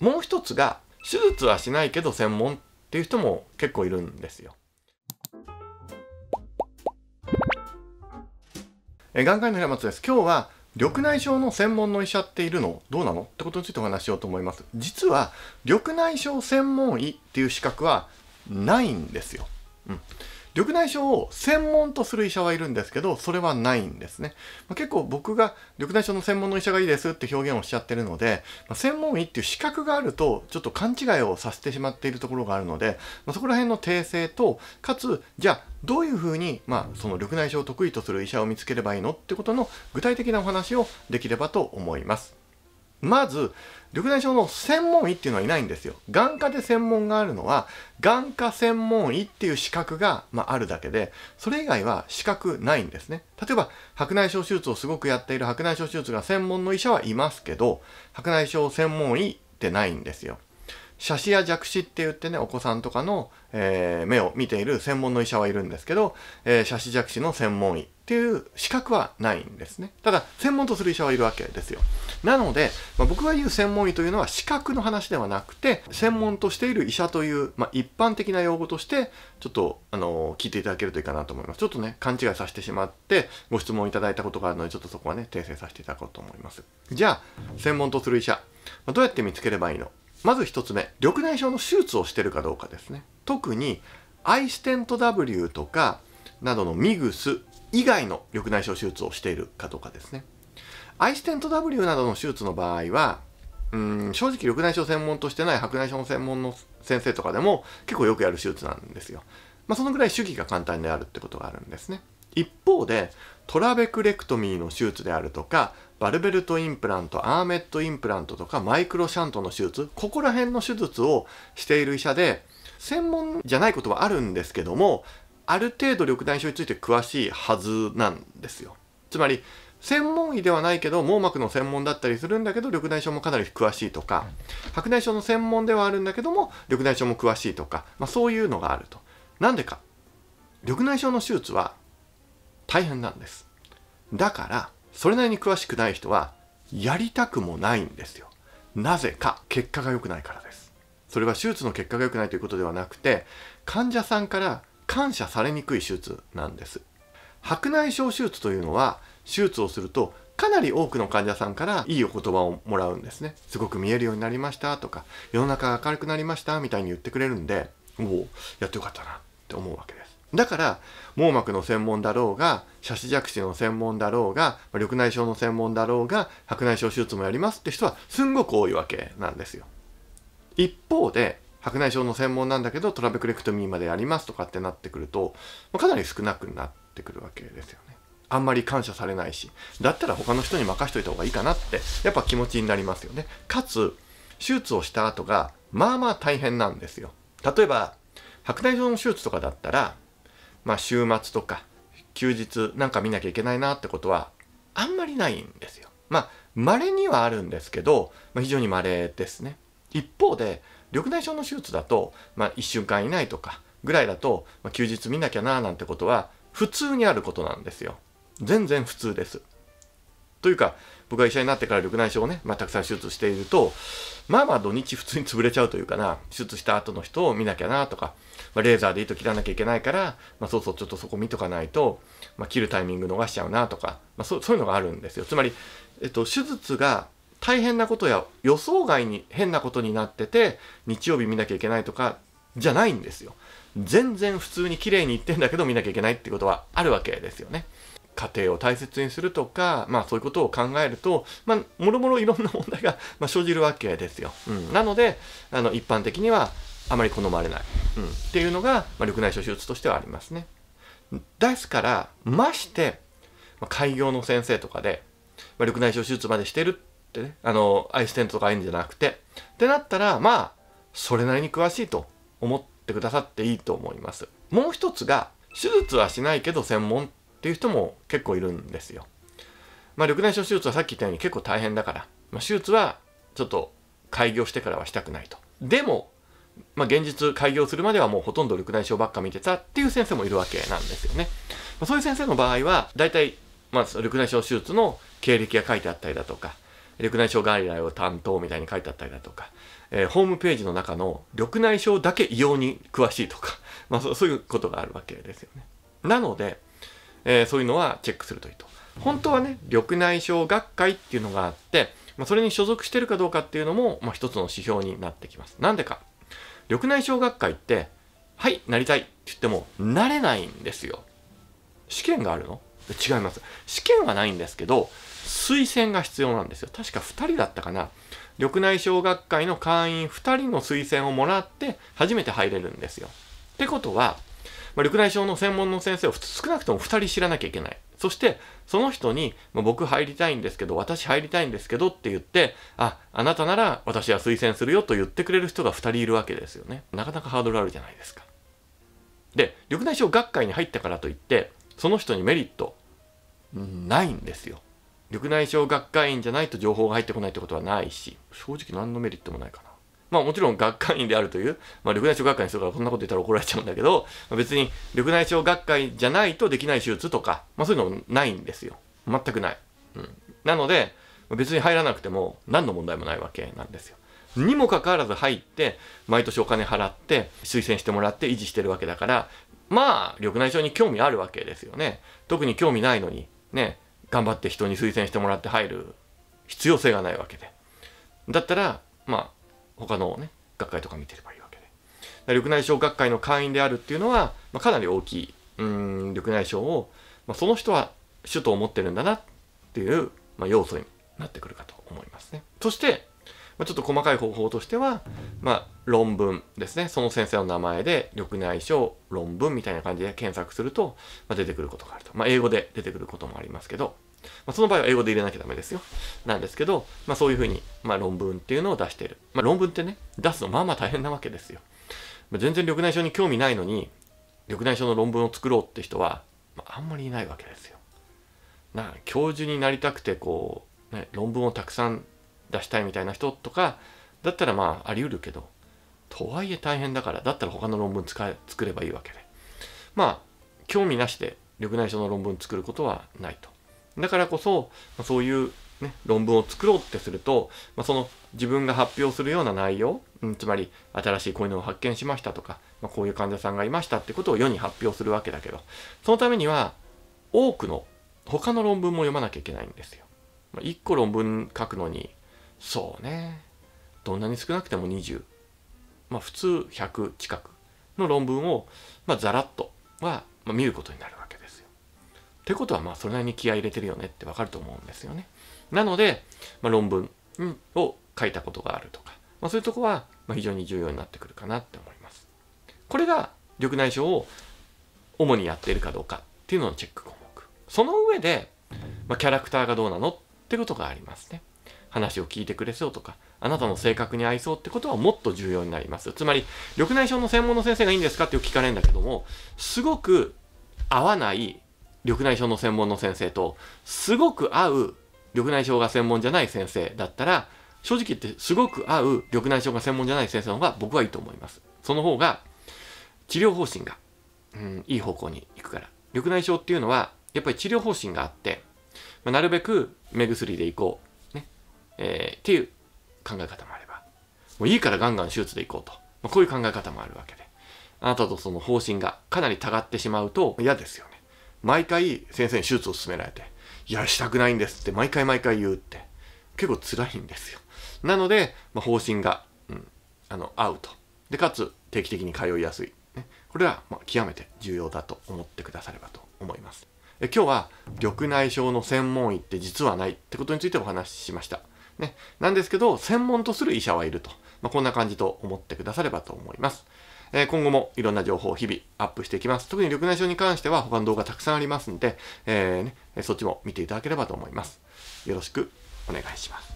もう一つが手術はしないけど専門っていう人も結構いるんですよ。え眼科医の平松です。今日は緑内障の専門の医者っているのどうなのってことについてお話しようと思います。実は緑内障専門医っていう資格はないんですよ。うん、緑内障を専門とする医者はいるんですけど、それはないんですね。まあ、結構僕が緑内障の専門の医者がいいですって表現をしちゃってるので、まあ、専門医っていう資格があると、ちょっと勘違いをさせてしまっているところがあるので、まあ、そこら辺の訂正と、かつ、じゃあ、どういうふうに、まあ、その緑内障を得意とする医者を見つければいいのってことの具体的なお話をできればと思います。まず、緑内障の専門医っていうのはいないんですよ。眼科で専門があるのは、眼科専門医っていう資格が、まあ、あるだけで、それ以外は資格ないんですね。例えば、白内障手術をすごくやっている白内障手術が専門の医者はいますけど、白内障専門医ってないんですよ。写真や弱視って言ってね、お子さんとかの、えー、目を見ている専門の医者はいるんですけど、えー、弱視の専門医っていう資格はないんですね。ただ、専門とする医者はいるわけですよ。なので、まあ、僕が言う専門医というのは資格の話ではなくて、専門としている医者という、まあ、一般的な用語として、ちょっと、あのー、聞いていただけるといいかなと思います。ちょっとね、勘違いさせてしまって、ご質問いただいたことがあるので、ちょっとそこはね、訂正させていただこうと思います。じゃあ、専門とする医者、まあ、どうやって見つければいいのまず1つ目、緑内障の手術をしてるかどうかですね。特に、アイステント W とか、などのミグス、以外の緑内障手術をしているかどうかですね。アイステント W などの手術の場合は、うん正直緑内障専門としてない白内障の専門の先生とかでも結構よくやる手術なんですよ。まあ、そのぐらい手技が簡単であるってことがあるんですね。一方でトラベクレクトミーの手術であるとかバルベルトインプラントアーメットインプラントとかマイクロシャントの手術ここら辺の手術をしている医者で専門じゃないことはあるんですけどもある程度緑内障について詳しいはずなんですよつまり専門医ではないけど網膜の専門だったりするんだけど緑内障もかなり詳しいとか白内障の専門ではあるんだけども緑内障も詳しいとか、まあ、そういうのがあるとなんでか緑内障の手術は大変なんですだからそれなりに詳しくない人はやりたくもないんですよなぜか結果が良くないからですそれは手術の結果が良くないということではなくて患者さんから感謝されにくい手術なんです白内障手術というのは手術をするとかなり多くの患者さんからいいお言葉をもらうんですねすごく見えるようになりましたとか世の中が明るくなりましたみたいに言ってくれるんでおおやってよかったなって思うわけですだから網膜の専門だろうが斜視弱視の専門だろうが緑内障の専門だろうが白内障手術もやりますって人はすんごく多いわけなんですよ一方で白内障の専門なんだけどトラベクレクトミーまでやりますとかってなってくると、まあ、かなり少なくなってくるわけですよね。あんまり感謝されないしだったら他の人に任しといた方がいいかなってやっぱ気持ちになりますよね。かつ手術をした後がまあまあ大変なんですよ。例えば白内障の手術とかだったら、まあ、週末とか休日なんか見なきゃいけないなってことはあんまりないんですよ。まあ稀にはあるんですけど、まあ、非常に稀ですね。一方で緑内障の手術だと、まあ、1週間以内とかぐらいだと、まあ、休日見なきゃななんてことは普通にあることなんですよ。全然普通です。というか僕が医者になってから緑内障をね、まあ、たくさん手術しているとまあまあ土日普通に潰れちゃうというかな手術した後の人を見なきゃなとか、まあ、レーザーで糸切らなきゃいけないから、まあ、そうそうちょっとそこ見とかないと、ま切るタイミング逃しちゃうなとか、まそういうのがあるんですよつまり、えっと、手術が大変なことや予想外に変なことになってて日曜日見なきゃいけないとかじゃないんですよ全然普通に綺麗にいってんだけど見なきゃいけないってことはあるわけですよね家庭を大切にするとか、まあそういうことを考えると、まあ、もろもろいろんな問題が、まあ、生じるわけですよ。うん、なので、あの、一般的にはあまり好まれない。うん、っていうのが、まあ、緑内障手術としてはありますね。ですから、まして、まあ、開業の先生とかで、まあ、緑内障手術までしてるっってね、あの、アイステントとかああいうんじゃなくて、ってなったら、まあ、それなりに詳しいと思ってくださっていいと思います。もう一つが、手術はしないけど専門っていう人も結構いるんですよ。まあ、緑内障手術はさっき言ったように結構大変だから、まあ、手術はちょっと開業してからはしたくないと。でも、まあ、現実開業するまではもうほとんど緑内障ばっか見てたっていう先生もいるわけなんですよね。まあ、そういう先生の場合は、大体、まあ、緑内障手術の経歴が書いてあったりだとか、緑内障外来を担当みたいに書いてあったりだとか、えー、ホームページの中の緑内障だけ異様に詳しいとか、まあ、そういうことがあるわけですよね。なので、えー、そういうのはチェックするといいと。本当はね、緑内障学会っていうのがあって、まあ、それに所属してるかどうかっていうのも、まあ、一つの指標になってきます。なんでか。緑内障学会って、はい、なりたいって言っても、なれないんですよ。試験があるの違います試験はないんですけど推薦が必要なんですよ確か2人だったかな緑内障学会の会員2人の推薦をもらって初めて入れるんですよってことは、まあ、緑内障の専門の先生を少なくとも2人知らなきゃいけないそしてその人に、まあ、僕入りたいんですけど私入りたいんですけどって言ってああなたなら私は推薦するよと言ってくれる人が2人いるわけですよねなかなかハードルあるじゃないですかで緑内障学会に入ったからといってその人にメリットないんですよ緑内障学会員じゃないと情報が入ってこないってことはないし正直何のメリットもないかなまあもちろん学会員であるという、まあ、緑内障学会の人からこんなこと言ったら怒られちゃうんだけど、まあ、別に緑内障学会じゃないとできない手術とか、まあ、そういうのないんですよ全くない、うん、なので別に入らなくても何の問題もないわけなんですよにもかかわらず入って毎年お金払って推薦してもらって維持してるわけだからまあ緑内障に興味あるわけですよね特に興味ないのにね頑張って人に推薦してもらって入る必要性がないわけでだったらまあ他のね学会とか見てればいいわけで緑内障学会の会員であるっていうのは、まあ、かなり大きいうん緑内障を、まあ、その人は主と思ってるんだなっていう、まあ、要素になってくるかと思いますねそしてまあ、ちょっと細かい方法としては、まあ、論文ですねその先生の名前で緑内障論文みたいな感じで検索すると、まあ、出てくることがあると、まあ、英語で出てくることもありますけど、まあ、その場合は英語で入れなきゃダメですよなんですけど、まあ、そういうふうに、まあ、論文っていうのを出している、まあ、論文ってね出すのまあまあ大変なわけですよ、まあ、全然緑内障に興味ないのに緑内障の論文を作ろうって人は、まあ、あんまりいないわけですよな教授になりたくてこう、ね、論文をたくさん出したいみたいな人とかだったらまああり得るけどとはいえ大変だからだったら他の論文使作ればいいわけでまあ興味なしで緑内障の論文作ることはないとだからこそそういう、ね、論文を作ろうってすると、まあ、その自分が発表するような内容、うん、つまり新しいこういうのを発見しましたとか、まあ、こういう患者さんがいましたってことを世に発表するわけだけどそのためには多くの他の論文も読まなきゃいけないんですよ。ま1個論文書くのにそうねどんなに少なくても20まあ普通100近くの論文を、まあ、ざらっとは、まあ、見ることになるわけですよ。ってことはまあそれなりに気合い入れてるよねってわかると思うんですよね。なので、まあ、論文を書いたことがあるとか、まあ、そういうとこは非常に重要になってくるかなって思います。これが緑内障を主にやっているかどうかっていうののチェック項目。その上で、まあ、キャラクターがどうなのってことがありますね。話を聞いてくれそうとか、あなたの性格に合いそうってことはもっと重要になります。つまり、緑内障の専門の先生がいいんですかってよく聞かれるんだけども、すごく合わない緑内障の専門の先生と、すごく合う緑内障が専門じゃない先生だったら、正直言ってすごく合う緑内障が専門じゃない先生の方が僕はいいと思います。その方が、治療方針が、うん、いい方向に行くから。緑内障っていうのは、やっぱり治療方針があって、まあ、なるべく目薬で行こう。えー、っていう考え方もあれば、もういいからガンガン手術でいこうと。まあ、こういう考え方もあるわけで。あなたとその方針がかなりたがってしまうと嫌ですよね。毎回先生に手術を勧められて、いや、したくないんですって毎回毎回言うって、結構辛いんですよ。なので、まあ、方針が、うん、あの、合うと。で、かつ定期的に通いやすい。ね、これは、まあ、極めて重要だと思ってくださればと思います。え今日は緑内障の専門医って実はないってことについてお話ししました。ね、なんですけど、専門とする医者はいると。まあ、こんな感じと思ってくださればと思います。え今後もいろんな情報を日々アップしていきます。特に緑内障に関しては他の動画たくさんありますんで、えー、ね、そっちも見ていただければと思います。よろしくお願いします。